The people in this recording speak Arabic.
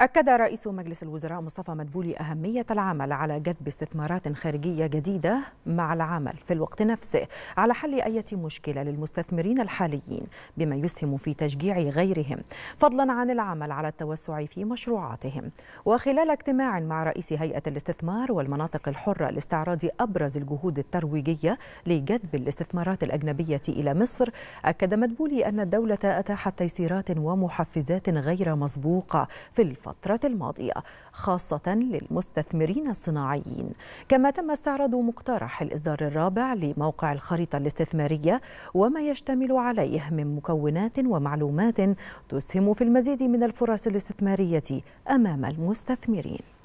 أكد رئيس مجلس الوزراء مصطفى مدبولي أهمية العمل على جذب استثمارات خارجية جديدة مع العمل في الوقت نفسه على حل أي مشكلة للمستثمرين الحاليين بما يسهم في تشجيع غيرهم فضلا عن العمل على التوسع في مشروعاتهم وخلال اجتماع مع رئيس هيئة الاستثمار والمناطق الحرة لاستعراض أبرز الجهود الترويجية لجذب الاستثمارات الأجنبية إلى مصر أكد مدبولي أن الدولة أتاحت تيسيرات ومحفزات غير مسبوقة في الفضل الفترة الماضية خاصة للمستثمرين الصناعيين كما تم استعراض مقترح الإصدار الرابع لموقع الخريطة الاستثمارية وما يشتمل عليه من مكونات ومعلومات تسهم في المزيد من الفرص الاستثمارية أمام المستثمرين